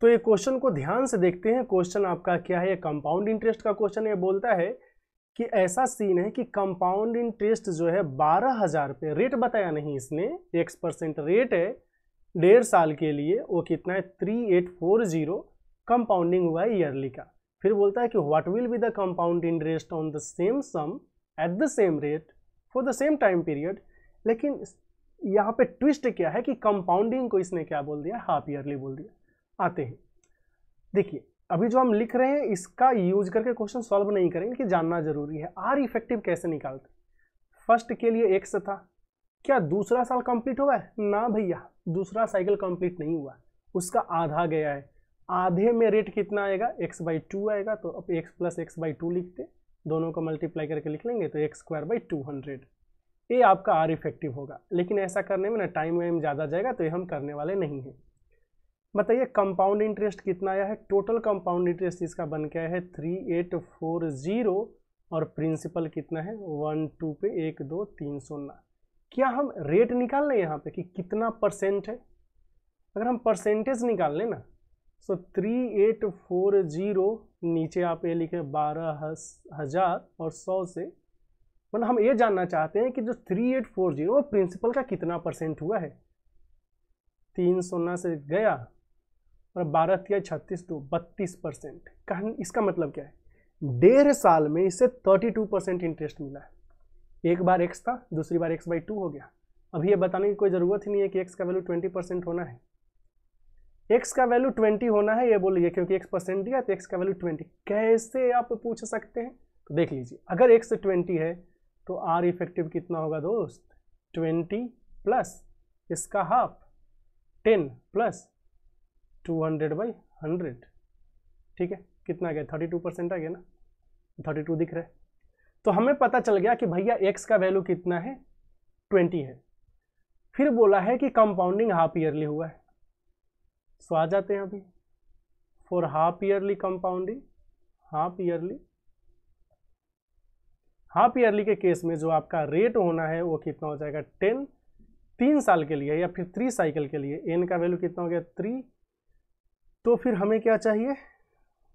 तो ये क्वेश्चन को ध्यान से देखते हैं क्वेश्चन आपका क्या है ये कंपाउंड इंटरेस्ट का क्वेश्चन ये बोलता है कि ऐसा सीन है कि कंपाउंड इंटरेस्ट जो है बारह हज़ार रुपये रेट बताया नहीं इसने एक्स परसेंट रेट है डेढ़ साल के लिए वो कितना है three eight four zero compounding हुआ है ईयरली का फिर बोलता है कि what will be the compound interest on the same sum at the same rate for the same time period लेकिन यहाँ पे ट्विस्ट क्या है कि कंपाउंडिंग को इसने क्या बोल दिया हाफ ईयरली बोल दिया आते हैं देखिए अभी जो हम लिख रहे हैं इसका यूज करके क्वेश्चन सॉल्व नहीं करेंगे कि जानना जरूरी है आर इफेक्टिव कैसे निकालते फर्स्ट के लिए एक्स था क्या दूसरा साल कंप्लीट हुआ है ना भैया दूसरा साइकिल कंप्लीट नहीं हुआ उसका आधा गया है आधे में रेट कितना आएगा एक्स बाई टू आएगा तो अब x plus x by two लिखते दोनों को मल्टीप्लाई करके लिख लेंगे तो x square by two hundred ये आपका आर इफेक्टिव होगा लेकिन ऐसा करने में ना टाइम वाइम ज़्यादा जाएगा तो ये हम करने वाले नहीं हैं बताइए कंपाउंड इंटरेस्ट कितना आया है टोटल कंपाउंड इंटरेस्ट इसका बन के आया है थ्री एट फोर ज़ीरो और प्रिंसिपल कितना है वन टू पे एक दो तीन सोना क्या हम रेट निकाल लें यहाँ पे कि कितना परसेंट है अगर हम परसेंटेज निकाल लें ना so three eight four zero नीचे आप ये लिखे बारह हज़ार और सौ से मतलब हम ये जानना चाहते हैं कि जो थ्री एट फोर जीरो वो प्रिंसिपल का कितना परसेंट हुआ है तीन सोना से गया और बारह तिया छत्तीस टू तो बत्तीस परसेंट कहन इसका मतलब क्या है डेढ़ साल में इसे थर्टी टू परसेंट इंटरेस्ट मिला है एक बार एक्स था दूसरी बार एक्स बाई टू हो गया अभी ये बताने की कोई ज़रूरत ही नहीं है कि एक्स का वैल्यू ट्वेंटी परसेंट होना है एक्स का वैल्यू ट्वेंटी होना है ये बोलिए क्योंकि एक्स परसेंट दिया तो एक्स का वैल्यू ट्वेंटी कैसे आप पूछ सकते हैं तो देख लीजिए अगर एक्स ट्वेंटी है तो आर इफेक्टिव कितना होगा दोस्त ट्वेंटी प्लस इसका half ten plus two hundred by hundred ठीक है कितना गया थर्टी टू परसेंट आ गया ना थर्टी टू दिख रहा है तो हमें पता चल गया कि भैया एक्स का वैल्यू कितना है ट्वेंटी है फिर बोला है कि कंपाउंडिंग हाफ ईयरली हुआ है सो आ जाते हैं अभी for half yearly compounding half yearly half yearly के केस में जो आपका रेट होना है वो कितना हो जाएगा टेन तीन साल के लिए या फिर थ्री साइकिल के लिए एन का वैल्यू कितना हो गया थ्री तो फिर हमें क्या चाहिए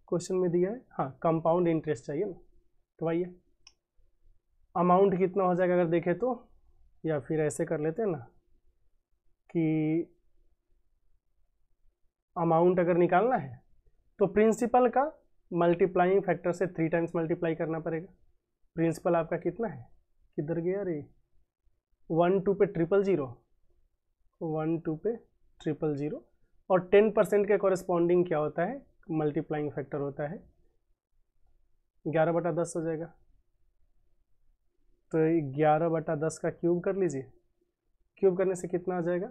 क्वेश्चन में दिया है हाँ कंपाउंड इंटरेस्ट चाहिए ना तो आइए अमाउंट कितना हो जाएगा अगर देखें तो या फिर ऐसे कर लेते हैं ना कि अमाउंट अगर निकालना है तो प्रिंसिपल का मल्टीप्लाइंग फैक्टर से थ्री टाइम्स मल्टीप्लाई करना पड़ेगा प्रिंसिपल आपका कितना है किधर गया अरे वन टू पे ट्रिपल ज़ीरो वन टू पे ट्रिपल ज़ीरो और टेन परसेंट के कॉरेस्पॉन्डिंग क्या होता है मल्टीप्लाइंग फैक्टर होता है ग्यारह बटा दस हो जाएगा तो ग्यारह बटा दस का क्यूब कर लीजिए क्यूब करने से कितना आ जाएगा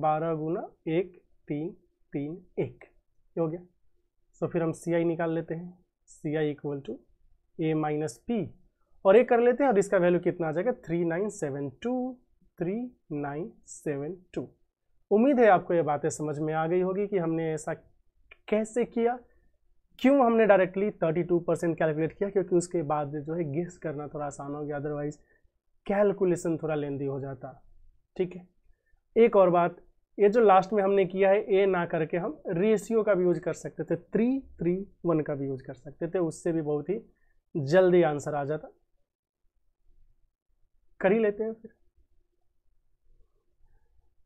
बारह गुना एक तीन तीन एक हो गया सो फिर हम सी आई निकाल लेते हैं C I equal to A minus P और ये कर लेते हैं और इसका वैल्यू कितना आ जाएगा three nine seven two three nine seven two उम्मीद है आपको ये बातें समझ में आ गई होगी कि हमने ऐसा कैसे किया क्यों हमने डायरेक्टली 32 परसेंट कैलकुलेट किया क्योंकि उसके बाद जो है गेस करना थोड़ा आसान हो गया अदरवाइज कैलकुलेशन थोड़ा लेंदी हो जाता ठीक है एक और बात ये जो लास्ट में हमने किया है ए ना करके हम रेशियो का भी यूज कर सकते थे थ्री थ्री वन का भी यूज कर सकते थे उससे भी बहुत ही जल्दी आंसर आ जाता कर ही लेते हैं फिर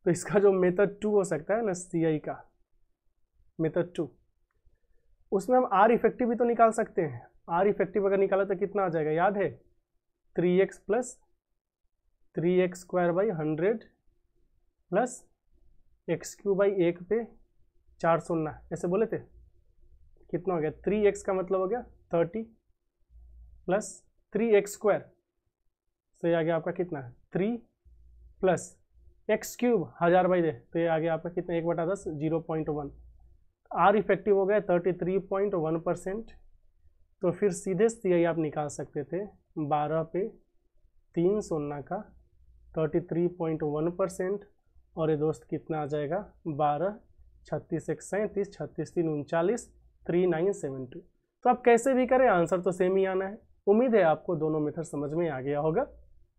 तो इसका जो मेथड टू हो सकता है ना सी का मेथड टू उसमें हम आर इफेक्टिव भी तो निकाल सकते हैं आर इफेक्टिव अगर निकाला तो कितना आ जाएगा याद है three x plus three x square by hundred plus x cube by एक पे चार सोलना ऐसे बोले थे कितना हो गया थ्री एक्स का मतलब हो गया thirty plus three x square तो ये आ गया आपका कितना थ्री प्लस एक्स क्यूब हज़ार बाई दे तो ये आ गया आपका कितना एक बटा दस zero point one R effective हो गया thirty three point one percent तो फिर सीधे सीधे आप निकाल सकते थे बारह पे तीन सोना का thirty three point one percent और ये दोस्त कितना आ जाएगा बारह छत्तीस एक सैंतीस छत्तीस तीन उनचालीस थ्री नाइन सेवन टू तो आप कैसे भी करें आंसर तो सेम ही आना है उम्मीद है आपको दोनों मेथड समझ में आ गया होगा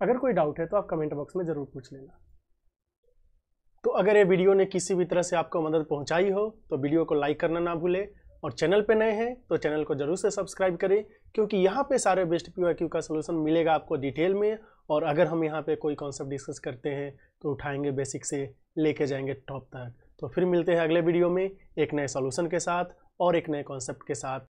अगर कोई डाउट है तो आप कमेंट बॉक्स में ज़रूर पूछ लेना तो अगर ये वीडियो ने किसी भी तरह से आपको मदद पहुंचाई हो तो वीडियो को लाइक करना ना भूलें और चैनल पे नए हैं तो चैनल को जरूर से सब्सक्राइब करें क्योंकि यहाँ पे सारे बेस्ट पी क्यू का सलूशन मिलेगा आपको डिटेल में और अगर हम यहाँ पे कोई कॉन्सेप्ट डिस्कस करते हैं तो उठाएंगे बेसिक से लेके जाएंगे टॉप तक तो फिर मिलते हैं अगले वीडियो में एक नए सोल्यूशन के साथ और एक नए कॉन्सेप्ट के साथ